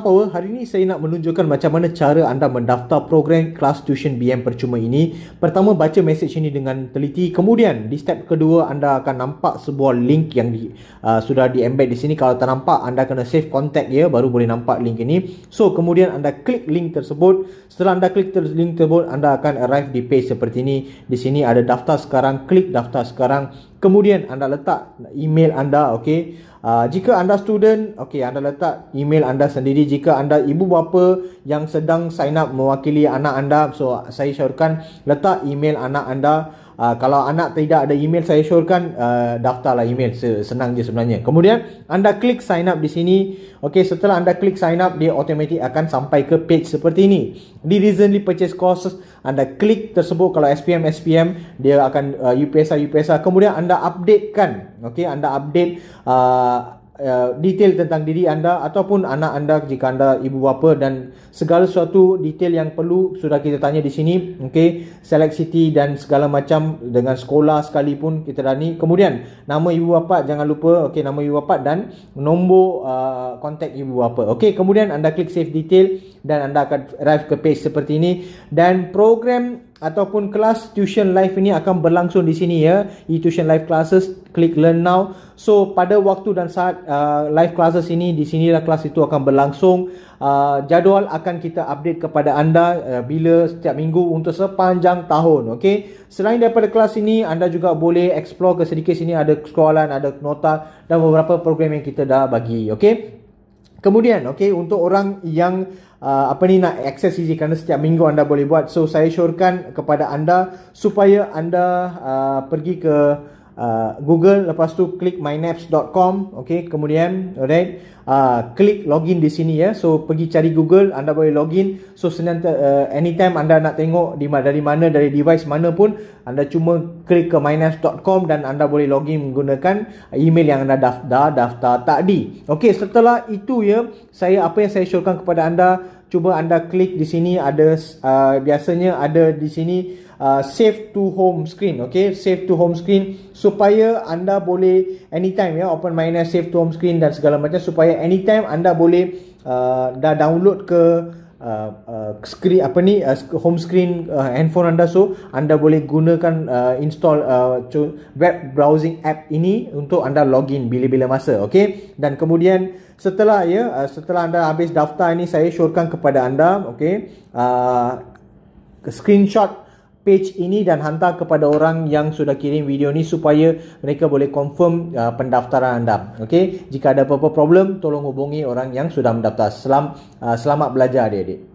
Power, hari ini saya nak menunjukkan macam mana cara anda mendaftar program kelas tuition BM percuma ini. Pertama, baca mesej ini dengan teliti. Kemudian, di step kedua, anda akan nampak sebuah link yang di, uh, sudah di-embed di sini. Kalau tak nampak, anda kena save contact ya, baru boleh nampak link ini. So, kemudian anda klik link tersebut. Setelah anda klik ter- link tersebut, anda akan arrive di page seperti ini. Di sini ada daftar sekarang, klik daftar sekarang. Kemudian anda letak email anda, okey. Uh, jika anda student, okey anda letak email anda sendiri. Jika anda ibu bapa yang sedang sign up mewakili anak anda, so saya syorkan letak email anak anda. Ah, kalau anak tidak ada email saya syorkan uh, daftarlah email senang je sebenarnya kemudian anda klik sign up di sini okey setelah anda klik sign up dia automatik akan sampai ke page seperti ini di recently purchase courses anda klik tersebut kalau SPM SPM dia akan uh, ah, UPSR UPSR kemudian anda updatekan. kan okey anda update Eh, detail tentang diri anda ataupun anak anda jika anda ibu bapa dan segala sesuatu detail yang perlu sudah kita tanya di sini okey select city dan segala macam dengan sekolah sekalipun kita dah ni kemudian nama ibu bapa jangan lupa okey nama ibu bapa dan nombor eh, kontak uh, ibu bapa okey kemudian anda klik save detail dan anda akan arrive ke page seperti ini dan program ataupun kelas tuition live ini akan berlangsung di sini ya e tuition live classes klik learn now so pada waktu dan saat uh, live classes ini di sinilah kelas itu akan berlangsung uh, jadual akan kita update kepada anda uh, bila setiap minggu untuk sepanjang tahun Okay. selain daripada kelas ini anda juga boleh explore ke sedikit sini ada soalan ada nota dan beberapa program yang kita dah bagi Okay. Kemudian, okay, untuk orang yang uh, apa ni nak akses easy kerana setiap minggu anda boleh buat. So, saya syorkan kepada anda supaya anda uh, pergi ke uh, Google lepas tu klik mynaps.com okey kemudian alright uh, klik login di sini ya so pergi cari Google anda boleh login so senang uh, anytime anda nak tengok di dari mana dari device mana pun anda cuma klik ke mynaps.com dan anda boleh login menggunakan email yang anda daftar daftar tadi okey setelah itu ya saya apa yang saya syorkan kepada anda cuba anda klik di sini ada uh, biasanya ada di sini Uh, save to home screen okay save to home screen supaya anda boleh anytime ya open minus save to home screen dan segala macam supaya anytime anda boleh uh, dah download ke Uh, uh, screen apa ni uh, home screen uh, handphone anda so anda boleh gunakan uh, install uh, web browsing app ini untuk anda login bila-bila masa okey dan kemudian setelah ya uh, setelah anda habis daftar ini saya syorkan kepada anda okey uh, screenshot uh, page ini dan hantar kepada orang yang sudah kirim video ni supaya mereka boleh confirm uh, pendaftaran anda. Okey, jika ada apa-apa problem tolong hubungi orang yang sudah mendaftar. Selam, uh, selamat belajar adik-adik.